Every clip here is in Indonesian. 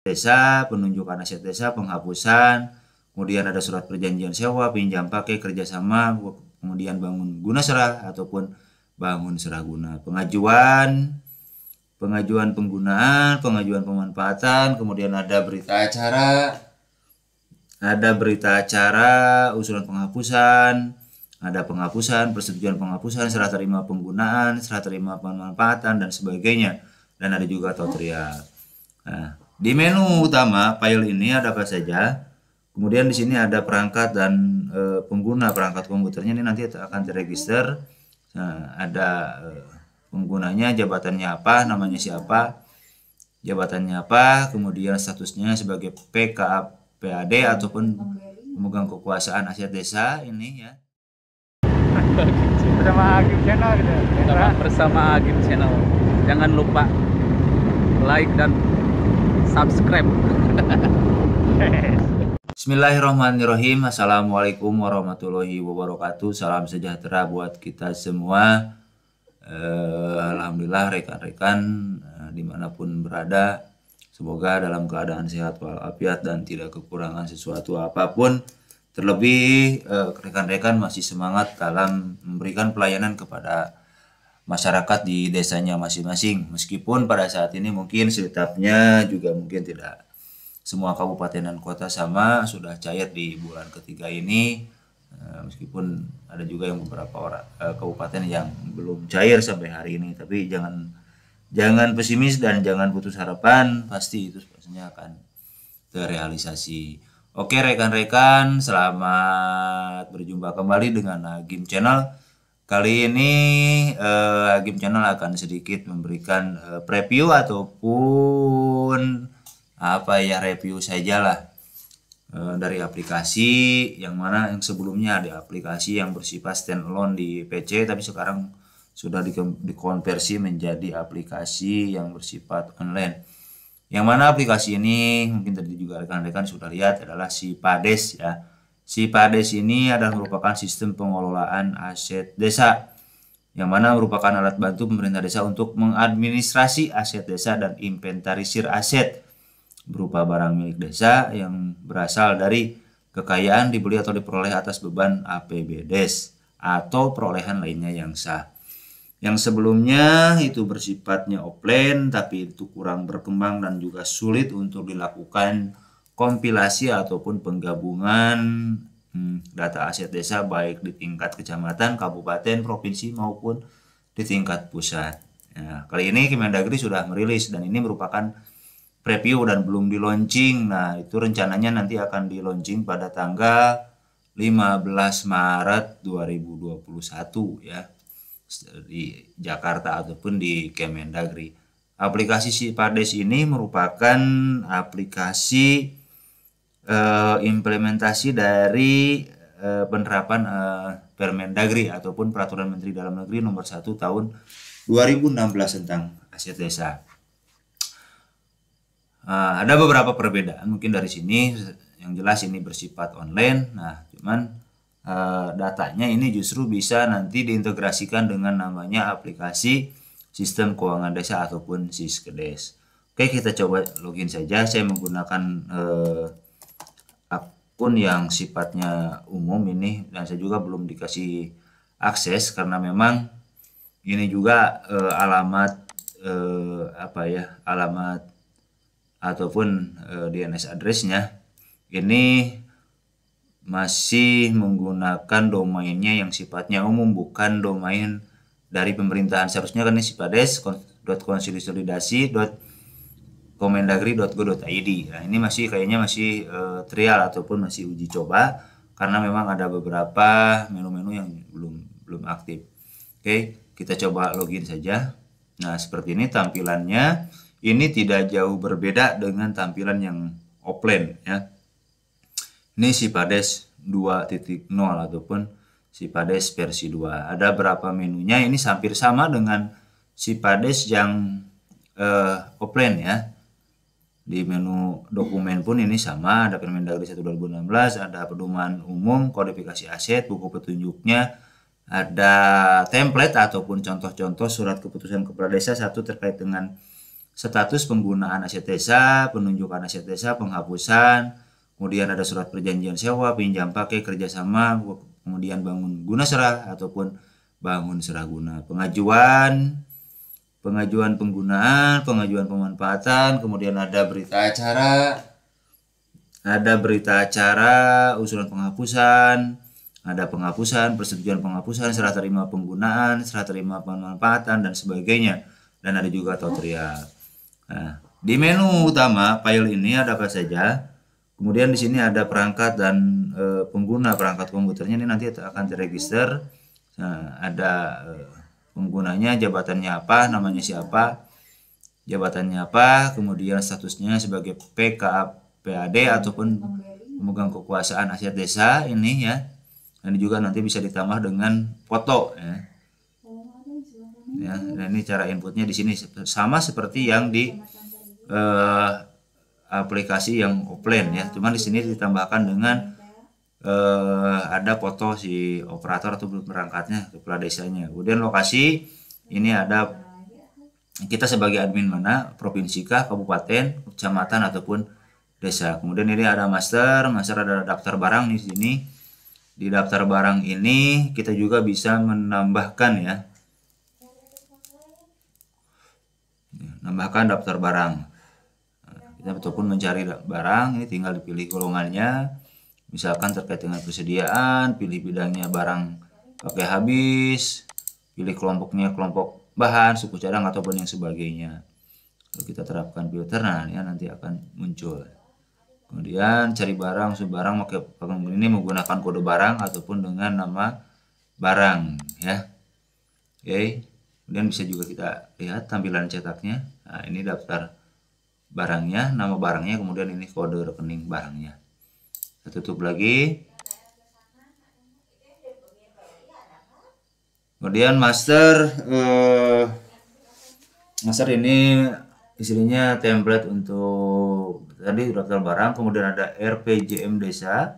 desa, penunjukan aset desa, penghapusan, kemudian ada surat perjanjian sewa, pinjam pakai, kerjasama, kemudian bangun guna serah ataupun bangun serah guna, pengajuan, pengajuan penggunaan, pengajuan pemanfaatan, kemudian ada berita acara, ada berita acara, usulan penghapusan, ada penghapusan, persetujuan penghapusan, serah terima penggunaan, serah terima pemanfaatan dan sebagainya, dan ada juga tutorial. Nah, di menu utama file ini ada apa saja. Kemudian di sini ada perangkat dan e, pengguna perangkat komputernya ini nanti akan terregister. Nah, ada e, penggunanya, jabatannya apa, namanya siapa, jabatannya apa, kemudian statusnya sebagai PKPAD ataupun pemegang kekuasaan aset desa ini ya. Bersama Agim Channel gitu ya, Bersama Agim Channel. Jangan lupa like dan subscribe. Bismillahirrahmanirrahim. Assalamualaikum warahmatullahi wabarakatuh. Salam sejahtera buat kita semua. Eh, Alhamdulillah rekan-rekan eh, dimanapun berada. Semoga dalam keadaan sehat walafiat dan tidak kekurangan sesuatu apapun. Terlebih eh, rekan-rekan eh, masih semangat dalam memberikan pelayanan kepada masyarakat di desanya masing-masing. Meskipun pada saat ini mungkin setapnya juga mungkin tidak semua kabupaten dan kota sama sudah cair di bulan ketiga ini. Eh, meskipun ada juga yang beberapa orang eh, kabupaten yang belum cair sampai hari ini, tapi jangan jangan pesimis dan jangan putus harapan, pasti itu pastinya akan terrealisasi. Oke rekan-rekan, selamat berjumpa kembali dengan Game Channel Kali ini uh, eh, Hakim Channel akan sedikit memberikan uh, preview ataupun apa ya review sajalah uh, dari aplikasi yang mana yang sebelumnya ada aplikasi yang bersifat standalone di PC tapi sekarang sudah dikonversi menjadi aplikasi yang bersifat online. Yang mana aplikasi ini mungkin tadi juga rekan-rekan sudah lihat adalah si Pades ya Si Pades ini adalah merupakan sistem pengelolaan aset desa yang mana merupakan alat bantu pemerintah desa untuk mengadministrasi aset desa dan inventarisir aset berupa barang milik desa yang berasal dari kekayaan dibeli atau diperoleh atas beban APBDes atau perolehan lainnya yang sah. Yang sebelumnya itu bersifatnya offline tapi itu kurang berkembang dan juga sulit untuk dilakukan kompilasi ataupun penggabungan hmm, data aset desa baik di tingkat kecamatan, kabupaten, provinsi maupun di tingkat pusat. Nah, kali ini Kemendagri sudah merilis dan ini merupakan preview dan belum di launching. Nah, itu rencananya nanti akan di launching pada tanggal 15 Maret 2021 ya di Jakarta ataupun di Kemendagri. Aplikasi Sipades ini merupakan aplikasi uh, implementasi dari uh, penerapan uh, Permendagri ataupun Peraturan Menteri Dalam Negeri Nomor 1 Tahun 2016 tentang aset desa. Nah, ada beberapa perbedaan mungkin dari sini yang jelas ini bersifat online. Nah, cuman uh, datanya ini justru bisa nanti diintegrasikan dengan namanya aplikasi sistem keuangan desa ataupun Siskedes. Oke, kita coba login saja. Saya menggunakan uh, pun yang sifatnya umum ini dan saya juga belum dikasih akses karena memang ini juga eh, alamat eh, apa ya alamat ataupun eh, DNS addressnya ini masih menggunakan domainnya yang sifatnya umum bukan domain dari pemerintahan seharusnya kan ini konsolidasi komendagri.go.id. Nah, ini masih kayaknya masih uh, trial ataupun masih uji coba karena memang ada beberapa menu-menu yang belum belum aktif. Oke, kita coba login saja. Nah, seperti ini tampilannya. Ini tidak jauh berbeda dengan tampilan yang offline ya. Ini Sipades 2.0 ataupun si Sipades versi 2. Ada berapa menunya? Ini hampir sama dengan si Sipades yang uh, offline ya di menu dokumen pun ini sama ada Permendagri 1 2016 ada pedoman umum kodifikasi aset buku petunjuknya ada template ataupun contoh-contoh surat keputusan kepala desa satu terkait dengan status penggunaan aset desa penunjukan aset desa penghapusan kemudian ada surat perjanjian sewa pinjam pakai kerjasama kemudian bangun guna serah ataupun bangun serah guna pengajuan pengajuan penggunaan, pengajuan pemanfaatan, kemudian ada berita acara, ada berita acara, usulan penghapusan, ada penghapusan, persetujuan penghapusan, serah terima penggunaan, serah terima pemanfaatan dan sebagainya. Dan ada juga tutorial. Nah, di menu utama file ini ada apa saja? Kemudian di sini ada perangkat dan e, pengguna perangkat komputernya ini nanti akan terregister. Nah, ada e, penggunanya jabatannya apa namanya siapa jabatannya apa kemudian statusnya sebagai PKA PAD ataupun pemegang kekuasaan aset desa ini ya ini juga nanti bisa ditambah dengan foto ya ya dan ini cara inputnya di sini sama seperti yang di uh, aplikasi yang offline ya cuman di sini ditambahkan dengan eh, ada foto si operator atau belum berangkatnya kepala desanya kemudian lokasi ini ada kita sebagai admin mana provinsi kah kabupaten kecamatan ataupun desa kemudian ini ada master master ada daftar barang di sini di daftar barang ini kita juga bisa menambahkan ya menambahkan daftar barang kita ataupun mencari barang ini tinggal dipilih golongannya misalkan terkait dengan persediaan, pilih bidangnya barang pakai habis, pilih kelompoknya kelompok bahan, suku cadang ataupun yang sebagainya. Lalu kita terapkan filter, nah ya nanti akan muncul. Kemudian cari barang, sebarang barang pakai pengemudi ini menggunakan kode barang ataupun dengan nama barang ya. Oke. Kemudian bisa juga kita lihat tampilan cetaknya. Nah, ini daftar barangnya, nama barangnya, kemudian ini kode rekening barangnya kita tutup lagi kemudian master eh, master ini isinya template untuk tadi daftar barang kemudian ada RPJM desa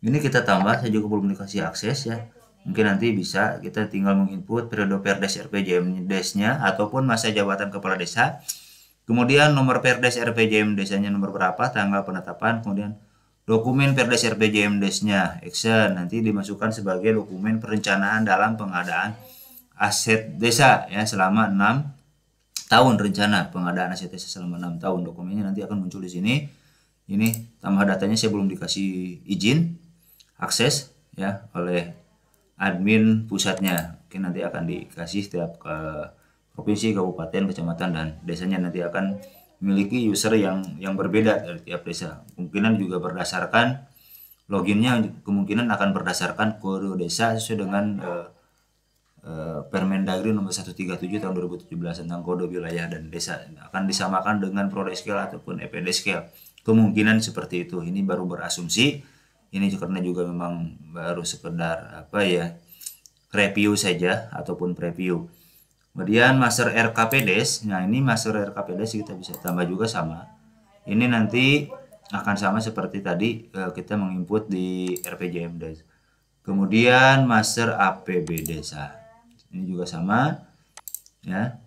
ini kita tambah Saya saja komunikasi akses ya mungkin nanti bisa kita tinggal menginput periode perdes RPJM desnya ataupun masa jabatan kepala desa kemudian nomor perdes RPJM desanya nomor berapa tanggal penetapan kemudian dokumen perdes RPJMDes-nya action nanti dimasukkan sebagai dokumen perencanaan dalam pengadaan aset desa ya selama enam tahun rencana pengadaan aset desa selama enam tahun dokumennya nanti akan muncul di sini ini tambah datanya saya belum dikasih izin akses ya oleh admin pusatnya mungkin nanti akan dikasih setiap ke eh, provinsi kabupaten kecamatan dan desanya nanti akan memiliki user yang yang berbeda dari tiap desa. Kemungkinan juga berdasarkan loginnya kemungkinan akan berdasarkan kode desa sesuai dengan uh, uh, Permendagri nomor 137 tahun 2017 tentang kode wilayah dan desa akan disamakan dengan Prode Scale ataupun EPD Scale. Kemungkinan seperti itu. Ini baru berasumsi. Ini karena juga memang baru sekedar apa ya review saja ataupun preview. Kemudian master RKPDES. Nah, ini master RKPDES kita bisa tambah juga sama. Ini nanti akan sama seperti tadi eh, kita menginput di RPJM DES. Kemudian master APB desa. Ini juga sama ya.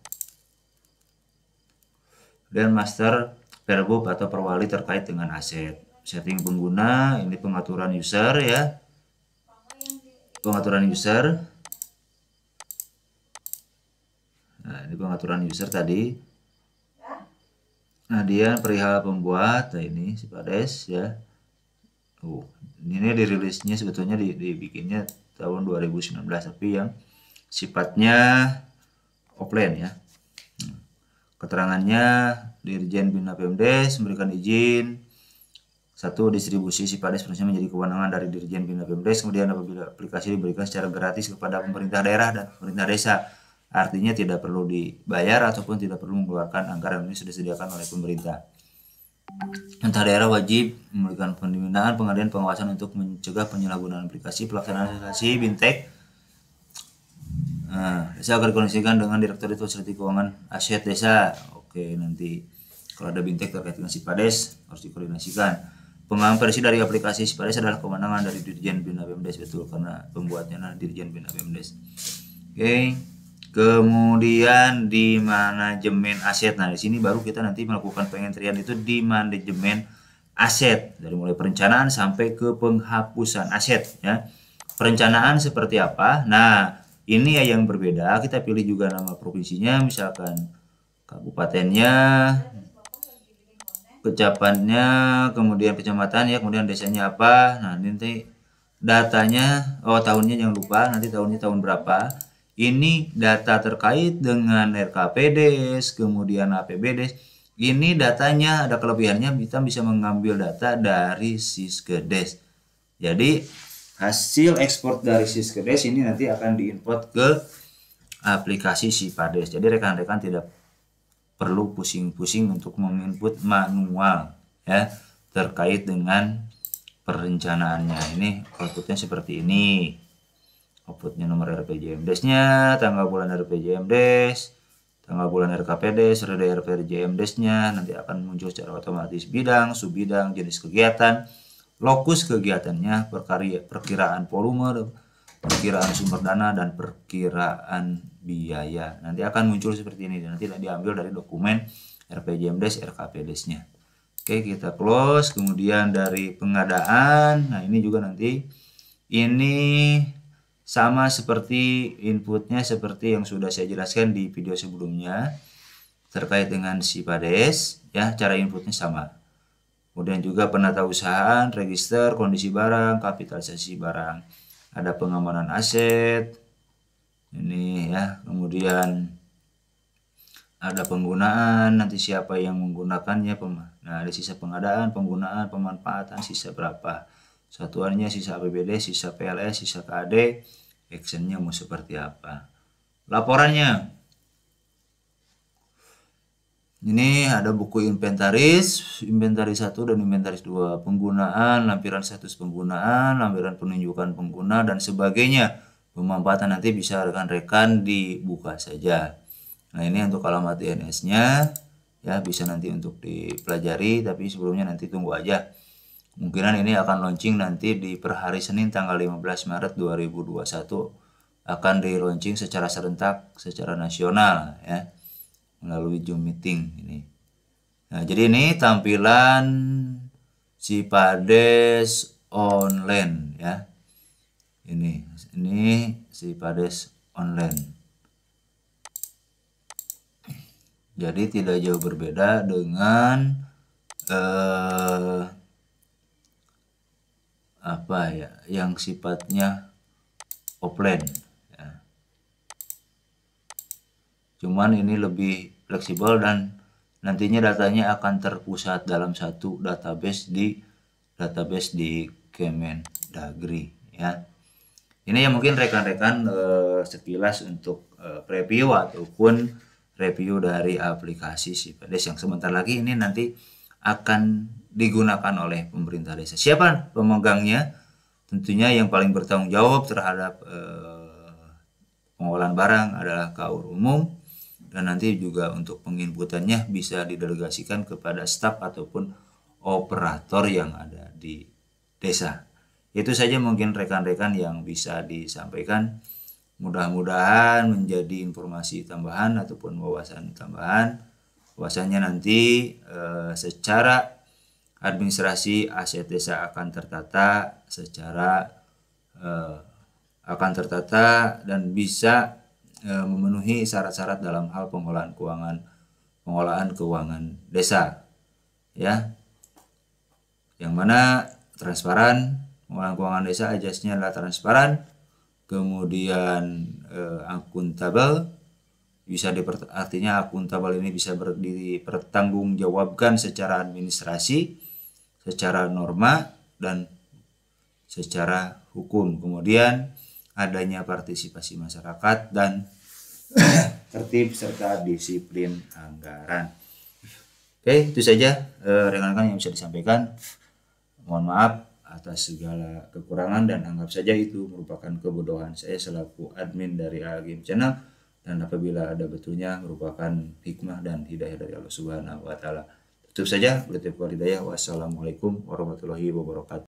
Dan master perbup atau perwali terkait dengan aset. Setting pengguna, ini pengaturan user ya. Pengaturan user Nah, ini pengaturan user tadi. Nah, dia perihal pembuat, nah ini si Pades ya. Uh, ini dirilisnya sebetulnya dibikinnya tahun 2019 tapi yang sifatnya offline ya. Hmm. Keterangannya Dirjen Bina Pemdes memberikan izin satu distribusi si pades sebenarnya menjadi kewenangan dari Dirjen Bina Pemdes kemudian apabila aplikasi diberikan secara gratis kepada pemerintah daerah dan pemerintah desa Artinya tidak perlu dibayar ataupun tidak perlu mengeluarkan anggaran ini sudah disediakan oleh pemerintah. Entah daerah wajib memberikan pembinaan, pengadilan, pengawasan untuk mencegah penyalahgunaan aplikasi pelaksanaan aplikasi bintek. Nah, desa akan dikoneksikan dengan Direktorat Fasiliti Keuangan Aset Desa. Oke, nanti kalau ada bintek terkait dengan Sipades harus dikoordinasikan. Pemahaman versi dari aplikasi Sipades adalah kewenangan dari Dirjen Bina BMDes betul karena pembuatnya adalah Dirjen Bina BMDes. Oke. Okay. Kemudian di manajemen aset. Nah, di sini baru kita nanti melakukan pengentrian itu di manajemen aset dari mulai perencanaan sampai ke penghapusan aset ya. Perencanaan seperti apa? Nah, ini ya yang berbeda. Kita pilih juga nama provinsinya misalkan kabupatennya, kecapannya, kemudian kecamatan ya, kemudian desanya apa. Nah, nanti datanya oh tahunnya jangan lupa nanti tahunnya tahun berapa ini data terkait dengan RKPD, kemudian APBD. Ini datanya ada kelebihannya kita bisa mengambil data dari Siskedes. Jadi hasil ekspor dari Siskedes ini nanti akan diimport ke aplikasi Sipades. Jadi rekan-rekan tidak perlu pusing-pusing untuk menginput manual ya terkait dengan perencanaannya. Ini outputnya seperti ini outputnya nomor RPJM desnya tanggal bulan RPJM tanggal bulan RKPD serta RPJM desnya nanti akan muncul secara otomatis bidang subbidang jenis kegiatan lokus kegiatannya perkarya, perkiraan volume perkiraan sumber dana dan perkiraan biaya nanti akan muncul seperti ini dan nanti diambil dari dokumen RPJM des nya oke kita close kemudian dari pengadaan nah ini juga nanti ini sama seperti inputnya seperti yang sudah saya jelaskan di video sebelumnya terkait dengan si Pades ya cara inputnya sama kemudian juga penata usahaan register kondisi barang kapitalisasi barang ada pengamanan aset ini ya kemudian ada penggunaan nanti siapa yang menggunakannya nah ada sisa pengadaan penggunaan pemanfaatan sisa berapa satuannya sisa APBD, sisa PLS, sisa KAD, actionnya mau seperti apa. Laporannya, ini ada buku inventaris, inventaris 1 dan inventaris 2, penggunaan, lampiran status penggunaan, lampiran penunjukan pengguna, dan sebagainya. Pemanfaatan nanti bisa rekan-rekan dibuka saja. Nah ini untuk alamat DNS-nya, ya bisa nanti untuk dipelajari, tapi sebelumnya nanti tunggu aja Kemungkinan ini akan launching nanti di per hari Senin tanggal 15 Maret 2021 akan di launching secara serentak secara nasional ya melalui Zoom meeting ini. Nah, jadi ini tampilan Cipades online ya. Ini ini Cipades online. Jadi tidak jauh berbeda dengan eh apa ya yang sifatnya offline ya. cuman ini lebih fleksibel dan nantinya datanya akan terpusat dalam satu database di database di Kemendagri ya ini yang mungkin rekan-rekan eh, sekilas untuk eh, preview ataupun review dari aplikasi Sipedes yang sebentar lagi ini nanti akan digunakan oleh pemerintah desa. Siapa pemegangnya? Tentunya yang paling bertanggung jawab terhadap eh, pengolahan barang adalah kaur umum dan nanti juga untuk penginputannya bisa didelegasikan kepada staf ataupun operator yang ada di desa. Itu saja mungkin rekan-rekan yang bisa disampaikan. Mudah-mudahan menjadi informasi tambahan ataupun wawasan tambahan. Wawasannya nanti eh, secara administrasi aset desa akan tertata secara eh, akan tertata dan bisa eh, memenuhi syarat-syarat dalam hal pengolahan keuangan pengolahan keuangan desa ya yang mana transparan pengolahan keuangan desa ajasnya adalah transparan kemudian eh, akuntabel bisa artinya akuntabel ini bisa dipertanggungjawabkan secara administrasi secara norma dan secara hukum. Kemudian adanya partisipasi masyarakat dan tertib serta disiplin anggaran. Oke, itu saja eh, rekan-rekan yang bisa disampaikan. Mohon maaf atas segala kekurangan dan anggap saja itu merupakan kebodohan saya selaku admin dari Algame Channel dan apabila ada betulnya merupakan hikmah dan hidayah dari Allah Subhanahu wa taala. Itu saja. Berarti Wassalamualaikum warahmatullahi wabarakatuh.